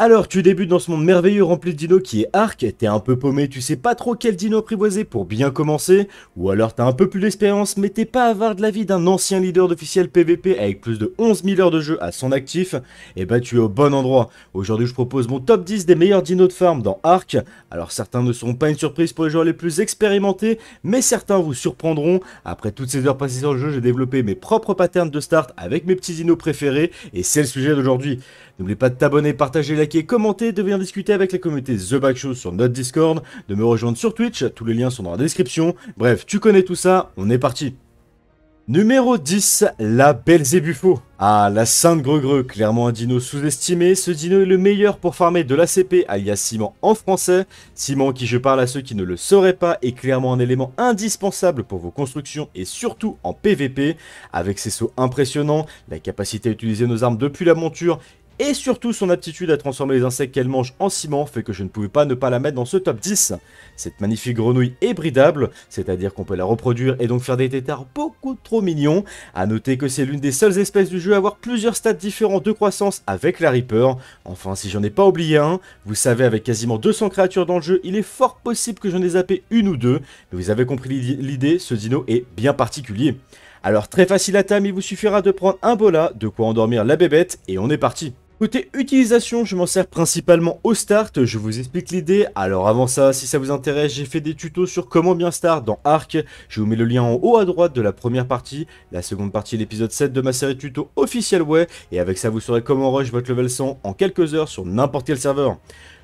Alors, tu débutes dans ce monde merveilleux rempli de dinos qui est arc, t'es un peu paumé, tu sais pas trop quel dino apprivoiser pour bien commencer, ou alors t'as un peu plus d'expérience mais t'es pas avare de la vie d'un ancien leader d'officiel PVP avec plus de 11 000 heures de jeu à son actif, et eh bah ben, tu es au bon endroit. Aujourd'hui je propose mon top 10 des meilleurs dinos de farm dans arc, alors certains ne seront pas une surprise pour les joueurs les plus expérimentés, mais certains vous surprendront. Après toutes ces heures passées sur le jeu, j'ai développé mes propres patterns de start avec mes petits dinos préférés, et c'est le sujet d'aujourd'hui. N'oublie pas de t'abonner, partager, la commenter, de venir discuter avec la communauté The Back Show sur notre Discord, de me rejoindre sur Twitch, tous les liens sont dans la description. Bref, tu connais tout ça, on est parti. Numéro 10, la Zébuffo. Ah, la sainte Gregreux, clairement un dino sous-estimé, ce dino est le meilleur pour farmer de l'ACP alias ciment en français. Ciment qui, je parle à ceux qui ne le sauraient pas, est clairement un élément indispensable pour vos constructions et surtout en PVP. Avec ses sauts impressionnants, la capacité à utiliser nos armes depuis la monture et surtout son aptitude à transformer les insectes qu'elle mange en ciment fait que je ne pouvais pas ne pas la mettre dans ce top 10. Cette magnifique grenouille est bridable, c'est-à-dire qu'on peut la reproduire et donc faire des têtards beaucoup trop mignons. A noter que c'est l'une des seules espèces du jeu à avoir plusieurs stades différents de croissance avec la Reaper. Enfin, si j'en ai pas oublié un, vous savez, avec quasiment 200 créatures dans le jeu, il est fort possible que j'en ai zappé une ou deux, mais vous avez compris l'idée, ce dino est bien particulier. Alors très facile à tam, il vous suffira de prendre un bola, de quoi endormir la bébête, et on est parti Côté utilisation, je m'en sers principalement au start, je vous explique l'idée. Alors avant ça, si ça vous intéresse, j'ai fait des tutos sur comment bien start dans Arc. Je vous mets le lien en haut à droite de la première partie, la seconde partie l'épisode 7 de ma série tuto officiel ouais. Et avec ça, vous saurez comment rush votre level 100 en quelques heures sur n'importe quel serveur.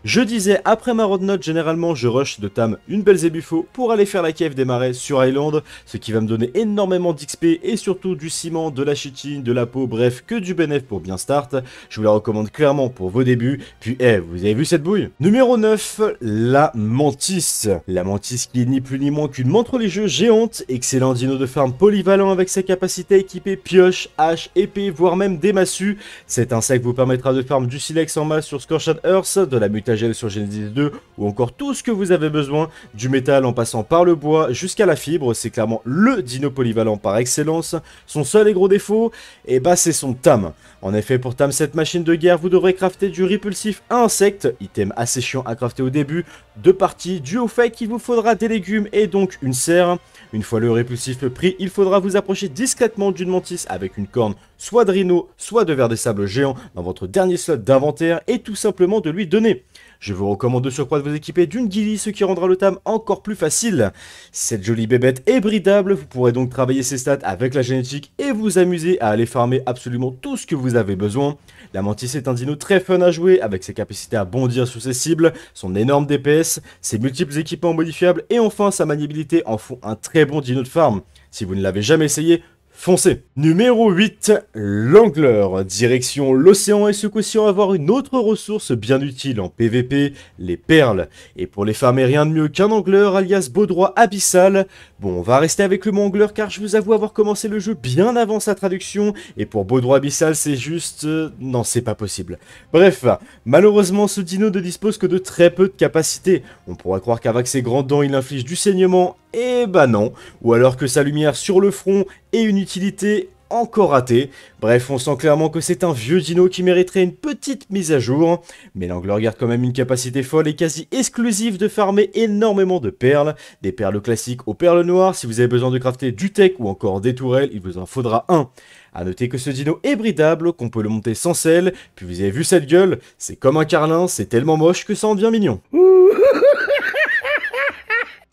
Je disais, après ma road note, généralement, je rush de Tam une belle Zébufo pour aller faire la cave des marais sur Island, ce qui va me donner énormément d'XP et surtout du ciment, de la chitine, de la peau, bref, que du bénéf pour bien start. Je vous la recommande clairement pour vos débuts. Puis, eh, vous avez vu cette bouille Numéro 9, la Mantis. La Mantis qui est ni plus ni moins qu'une les jeux géante, excellent dino de farm polyvalent avec sa capacité à équiper pioche, hache, épée, voire même des massues. Cet insecte vous permettra de farm du silex en masse sur Scorched Earth, de la mutation gel sur Genesis 2 ou encore tout ce que vous avez besoin, du métal en passant par le bois jusqu'à la fibre, c'est clairement le dino polyvalent par excellence. Son seul et gros défaut, et eh bah ben, c'est son tam. En effet, pour tam cette machine de guerre, vous devrez crafter du répulsif à insectes, item assez chiant à crafter au début, deux parties, dû au fait qu'il vous faudra des légumes et donc une serre. Une fois le répulsif pris, il faudra vous approcher discrètement d'une mantis avec une corne soit de rhino, soit de verre des sables géants dans votre dernier slot d'inventaire et tout simplement de lui donner. Je vous recommande de surcroît de vous équiper d'une guilly, ce qui rendra le tam encore plus facile. Cette jolie bébête est bridable, vous pourrez donc travailler ses stats avec la génétique et vous amuser à aller farmer absolument tout ce que vous avez besoin. La Mantis est un dino très fun à jouer, avec ses capacités à bondir sous ses cibles, son énorme DPS, ses multiples équipements modifiables et enfin sa maniabilité en font un très bon dino de farm. Si vous ne l'avez jamais essayé, Foncez Numéro 8, l'angleur. Direction l'océan et ce va avoir une autre ressource bien utile en PVP, les perles. Et pour les farmer, rien de mieux qu'un angleur, alias Beaudroit Abyssal. Bon, on va rester avec le mot car je vous avoue avoir commencé le jeu bien avant sa traduction, et pour Beaudroit Abyssal, c'est juste... Euh, non, c'est pas possible. Bref, malheureusement, ce dino ne dispose que de très peu de capacités. On pourrait croire qu'avec ses grandes dents, il inflige du saignement et eh bah ben non. Ou alors que sa lumière sur le front est une utilité encore ratée. Bref, on sent clairement que c'est un vieux dino qui mériterait une petite mise à jour. Mais l'angleur garde quand même une capacité folle et quasi exclusive de farmer énormément de perles. Des perles classiques aux perles noires, si vous avez besoin de crafter du tech ou encore des tourelles, il vous en faudra un. A noter que ce dino est bridable, qu'on peut le monter sans selle, puis vous avez vu cette gueule, c'est comme un carlin, c'est tellement moche que ça en devient mignon.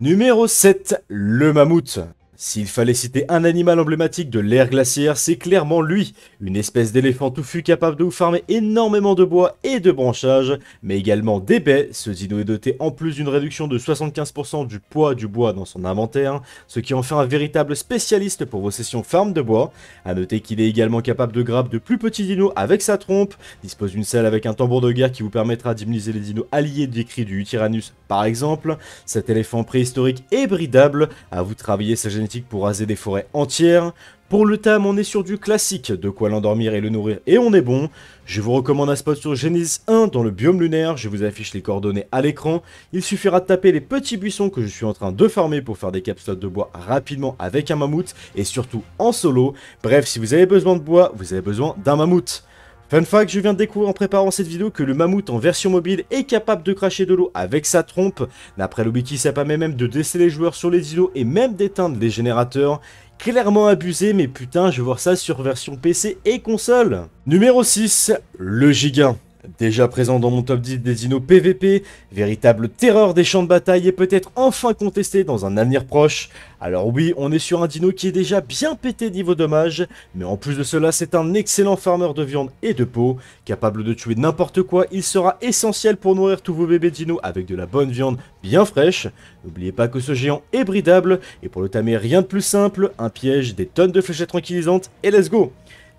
Numéro 7, le mammouth. S'il fallait citer un animal emblématique de l'ère glaciaire, c'est clairement lui, une espèce d'éléphant touffu capable de vous farmer énormément de bois et de branchages, mais également des baies, ce dino est doté en plus d'une réduction de 75% du poids du bois dans son inventaire, ce qui en fait un véritable spécialiste pour vos sessions farm de bois. A noter qu'il est également capable de grappes de plus petits dinos avec sa trompe, dispose d'une selle avec un tambour de guerre qui vous permettra d'immuniser les dinos alliés décrits cri du Tyrannus par exemple. Cet éléphant préhistorique est bridable, à vous travailler sa génétique pour raser des forêts entières. Pour le tam, on est sur du classique, de quoi l'endormir et le nourrir, et on est bon. Je vous recommande un spot sur Genesis 1 dans le biome lunaire, je vous affiche les coordonnées à l'écran. Il suffira de taper les petits buissons que je suis en train de farmer pour faire des capsules de bois rapidement avec un mammouth, et surtout en solo. Bref, si vous avez besoin de bois, vous avez besoin d'un mammouth. Fun fact, je viens de découvrir en préparant cette vidéo que le mammouth en version mobile est capable de cracher de l'eau avec sa trompe. D'après le wiki, ça permet même de déceler les joueurs sur les îlots et même d'éteindre les générateurs. Clairement abusé, mais putain, je vais voir ça sur version PC et console. Numéro 6, le giga. Déjà présent dans mon top 10 des dinos PVP, véritable terreur des champs de bataille et peut-être enfin contesté dans un avenir proche. Alors oui, on est sur un dino qui est déjà bien pété niveau dommage, mais en plus de cela, c'est un excellent farmer de viande et de peau. Capable de tuer n'importe quoi, il sera essentiel pour nourrir tous vos bébés dinos avec de la bonne viande bien fraîche. N'oubliez pas que ce géant est bridable, et pour le tamer, rien de plus simple, un piège, des tonnes de fléchettes tranquillisantes, et let's go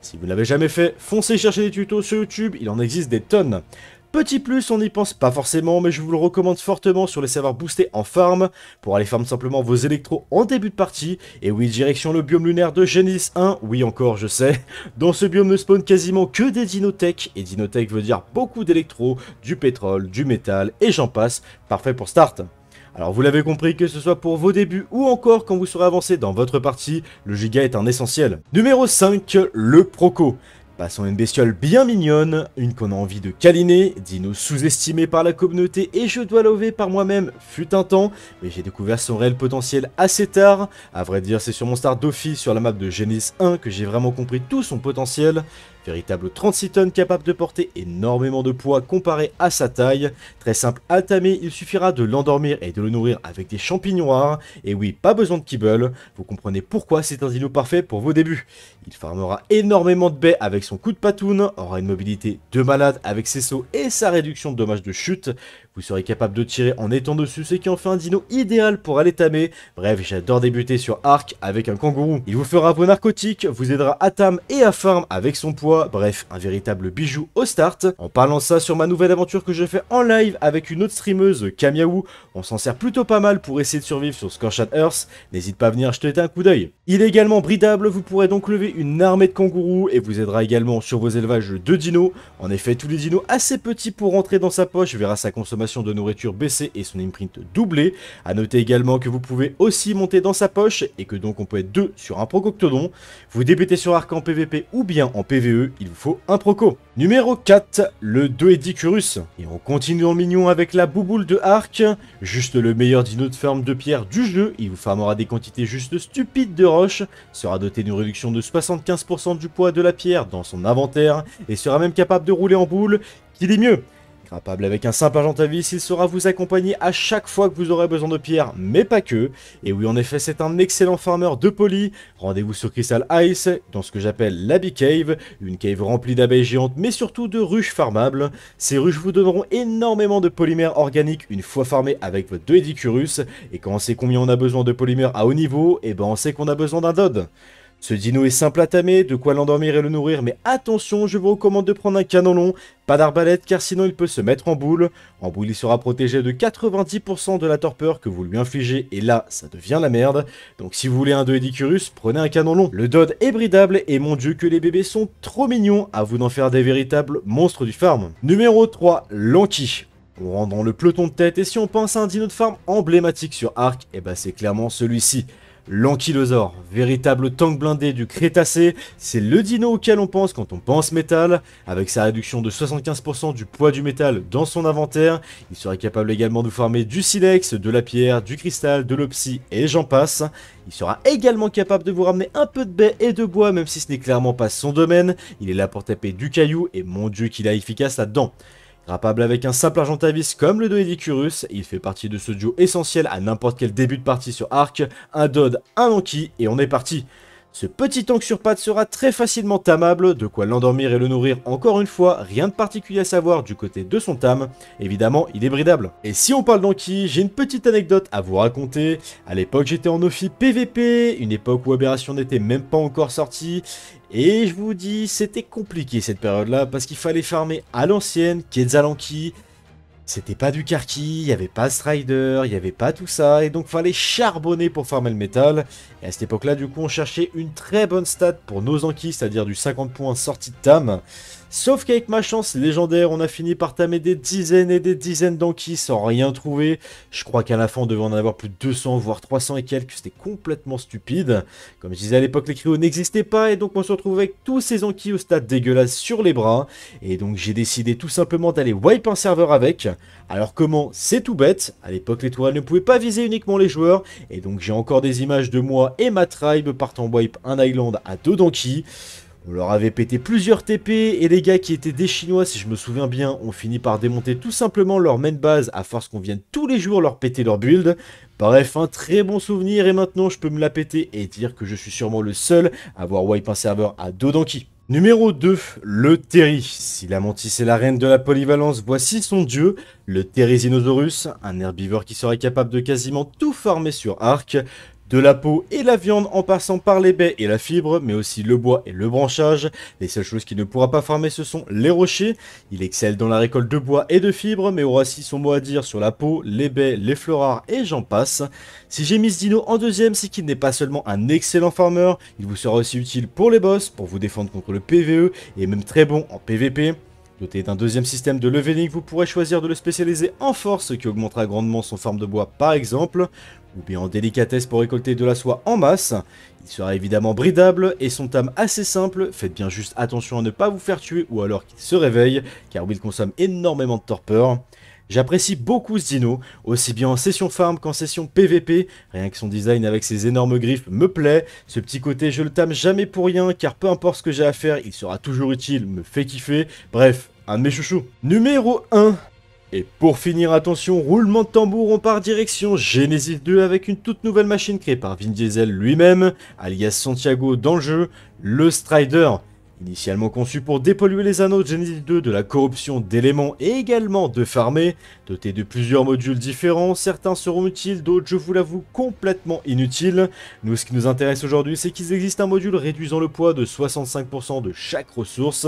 si vous ne l'avez jamais fait, foncez chercher des tutos sur YouTube, il en existe des tonnes. Petit plus, on n'y pense pas forcément, mais je vous le recommande fortement sur les serveurs boostés en farm, pour aller farm simplement vos électros en début de partie, et oui, direction le biome lunaire de Genesis 1, oui encore, je sais. Dans ce biome ne spawn quasiment que des dinothèques, et Dinotech veut dire beaucoup d'électro, du pétrole, du métal, et j'en passe, parfait pour start. Alors vous l'avez compris, que ce soit pour vos débuts ou encore quand vous serez avancé dans votre partie, le giga est un essentiel. Numéro 5, le proco. Passons à une bestiole bien mignonne, une qu'on a envie de câliner, dino sous estimée par la communauté et je dois l'over par moi-même fut un temps, mais j'ai découvert son réel potentiel assez tard. À vrai dire, c'est sur mon star Dophie sur la map de Genesis 1 que j'ai vraiment compris tout son potentiel. Véritable 36 tonnes capable de porter énormément de poids comparé à sa taille. Très simple à tamer, il suffira de l'endormir et de le nourrir avec des champignons Et oui, pas besoin de kibble, vous comprenez pourquoi c'est un dino parfait pour vos débuts. Il farmera énormément de baies avec son coup de patoune, aura une mobilité de malade avec ses sauts et sa réduction de dommages de chute. Vous serez capable de tirer en étant dessus, ce qui en fait un dino idéal pour aller tamer. Bref, j'adore débuter sur arc avec un kangourou. Il vous fera vos narcotiques, vous aidera à tamer et à farm avec son poids. Bref, un véritable bijou au start. En parlant ça sur ma nouvelle aventure que je fais en live avec une autre streameuse, Kamiaou, on s'en sert plutôt pas mal pour essayer de survivre sur Scorched Earth. N'hésite pas à venir jeter un coup d'œil. Il est également bridable, vous pourrez donc lever une armée de kangourous et vous aidera également sur vos élevages de dinos. En effet, tous les dinos assez petits pour rentrer dans sa poche verra sa consommation de nourriture baissée et son imprint doublé. A noter également que vous pouvez aussi monter dans sa poche et que donc on peut être deux sur un Prococtodon. Vous débutez sur Arc en PVP ou bien en PVE, il vous faut un Proco. Numéro 4, le Doedicurus. Et on continue en mignon avec la bouboule de Arc. Juste le meilleur dino de ferme de pierre du jeu. Il vous farmera des quantités juste stupides de roches. Sera doté d'une réduction de 75% du poids de la pierre dans son inventaire. Et sera même capable de rouler en boule. Qu'il est mieux capable avec un simple argent à vis, il saura vous accompagner à chaque fois que vous aurez besoin de pierre, mais pas que. Et oui, en effet, c'est un excellent farmer de poly. Rendez-vous sur Crystal Ice, dans ce que j'appelle la Cave, une cave remplie d'abeilles géantes, mais surtout de ruches farmables. Ces ruches vous donneront énormément de polymères organiques une fois farmées avec votre 2 Edicurus, et quand on sait combien on a besoin de polymères à haut niveau, et eh ben on sait qu'on a besoin d'un Dod. Ce dino est simple à tamer, de quoi l'endormir et le nourrir, mais attention, je vous recommande de prendre un canon long, pas d'arbalète car sinon il peut se mettre en boule. En boule, il sera protégé de 90% de la torpeur que vous lui infligez et là, ça devient la merde. Donc si vous voulez un 2 prenez un canon long. Le Dod est bridable et mon dieu que les bébés sont trop mignons, à vous d'en faire des véritables monstres du farm. Numéro 3, Lanky. On rentre dans le peloton de tête et si on pense à un dino de farm emblématique sur Arc, et eh ben, c'est clairement celui-ci. L'ankylosaure, véritable tank blindé du Crétacé, c'est le dino auquel on pense quand on pense métal. Avec sa réduction de 75% du poids du métal dans son inventaire, il sera capable également de former du silex, de la pierre, du cristal, de l'opsie et j'en passe. Il sera également capable de vous ramener un peu de baies et de bois même si ce n'est clairement pas son domaine. Il est là pour taper du caillou et mon dieu qu'il est efficace là-dedans. Grappable avec un simple Argentavis comme le Doedicurus, il fait partie de ce duo essentiel à n'importe quel début de partie sur Arc, un Dodd, un Anki, et on est parti ce petit tank sur pattes sera très facilement tamable, de quoi l'endormir et le nourrir encore une fois, rien de particulier à savoir du côté de son tam, évidemment il est bridable. Et si on parle d'Anki, j'ai une petite anecdote à vous raconter, à l'époque j'étais en Ophi PVP, une époque où Aberration n'était même pas encore sortie, et je vous dis, c'était compliqué cette période là, parce qu'il fallait farmer à l'ancienne, Quetzal Anki, c'était pas du Karki, il avait pas Strider, il avait pas tout ça, et donc fallait charbonner pour former le métal. Et à cette époque-là, du coup, on cherchait une très bonne stat pour nos Anki, c'est-à-dire du 50 points sortie de Tam. Sauf qu'avec ma chance légendaire, on a fini par tamer des dizaines et des dizaines d'anquilles sans rien trouver. Je crois qu'à la fin, on devait en avoir plus de 200, voire 300 et quelques. C'était complètement stupide. Comme je disais à l'époque, les cryos n'existaient pas et donc on se retrouvait avec tous ces anquilles au stade dégueulasse sur les bras. Et donc j'ai décidé tout simplement d'aller wipe un serveur avec. Alors comment C'est tout bête. À l'époque, les tourelles ne pouvaient pas viser uniquement les joueurs. Et donc j'ai encore des images de moi et ma tribe partant wipe un island à deux donkeys. On leur avait pété plusieurs TP et les gars qui étaient des chinois si je me souviens bien ont fini par démonter tout simplement leur main base à force qu'on vienne tous les jours leur péter leur build. Bref, un très bon souvenir et maintenant je peux me la péter et dire que je suis sûrement le seul à avoir wipe un serveur à Dodanki. Numéro 2, le Terry. Si la mantis est la reine de la polyvalence, voici son dieu, le Zinosaurus, un herbivore qui serait capable de quasiment tout farmer sur arc. De la peau et la viande en passant par les baies et la fibre, mais aussi le bois et le branchage. Les seules choses qu'il ne pourra pas farmer ce sont les rochers. Il excelle dans la récolte de bois et de fibres, mais aura aussi son mot à dire sur la peau, les baies, les fleurards et j'en passe. Si j'ai mis dino en deuxième, c'est qu'il n'est pas seulement un excellent farmer, il vous sera aussi utile pour les boss, pour vous défendre contre le PvE et même très bon en PvP. Côté d'un deuxième système de leveling, vous pourrez choisir de le spécialiser en force, qui augmentera grandement son forme de bois par exemple, ou bien en délicatesse pour récolter de la soie en masse. Il sera évidemment bridable et son tam assez simple, faites bien juste attention à ne pas vous faire tuer ou alors qu'il se réveille, car il consomme énormément de torpeur. J'apprécie beaucoup ce dino, aussi bien en session farm qu'en session PVP, rien que son design avec ses énormes griffes me plaît, ce petit côté je le tame jamais pour rien car peu importe ce que j'ai à faire, il sera toujours utile, me fait kiffer, bref, un de mes chouchous. Numéro 1 et pour finir, attention, roulement de tambour, on part direction Genesis 2 avec une toute nouvelle machine créée par Vin Diesel lui-même, alias Santiago dans le jeu, le Strider. Initialement conçu pour dépolluer les anneaux de Genesis 2 de la corruption d'éléments et également de farmer, doté de plusieurs modules différents, certains seront utiles, d'autres je vous l'avoue complètement inutiles. Nous ce qui nous intéresse aujourd'hui c'est qu'il existe un module réduisant le poids de 65% de chaque ressource,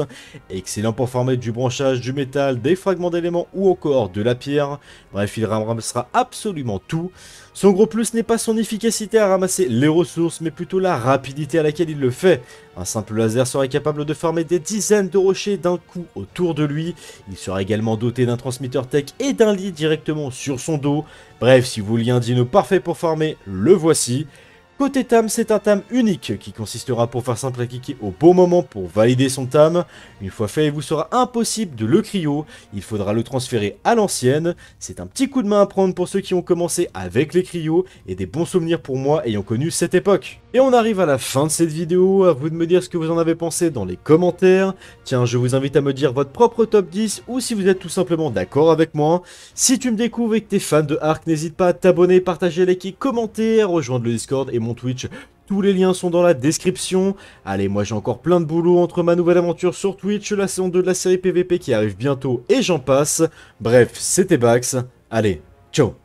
excellent pour farmer du branchage, du métal, des fragments d'éléments ou encore de la pierre, bref il ramassera absolument tout. Son gros plus n'est pas son efficacité à ramasser les ressources, mais plutôt la rapidité à laquelle il le fait. Un simple laser serait capable de former des dizaines de rochers d'un coup autour de lui. Il sera également doté d'un transmetteur tech et d'un lit directement sur son dos. Bref, si vous voulez un dino parfait pour former, le voici. Côté tam, c'est un tam unique qui consistera pour faire simple à cliquer au bon moment pour valider son tam. Une fois fait, il vous sera impossible de le cryo, il faudra le transférer à l'ancienne. C'est un petit coup de main à prendre pour ceux qui ont commencé avec les cryos et des bons souvenirs pour moi ayant connu cette époque. Et on arrive à la fin de cette vidéo, à vous de me dire ce que vous en avez pensé dans les commentaires. Tiens, je vous invite à me dire votre propre top 10 ou si vous êtes tout simplement d'accord avec moi. Si tu me découvres et que t'es fan de Ark, n'hésite pas à t'abonner, partager, liker, commenter, rejoindre le Discord et mon Twitch tous les liens sont dans la description. Allez, moi j'ai encore plein de boulot entre ma nouvelle aventure sur Twitch, la saison 2 de la série PVP qui arrive bientôt et j'en passe. Bref, c'était Bax. Allez, ciao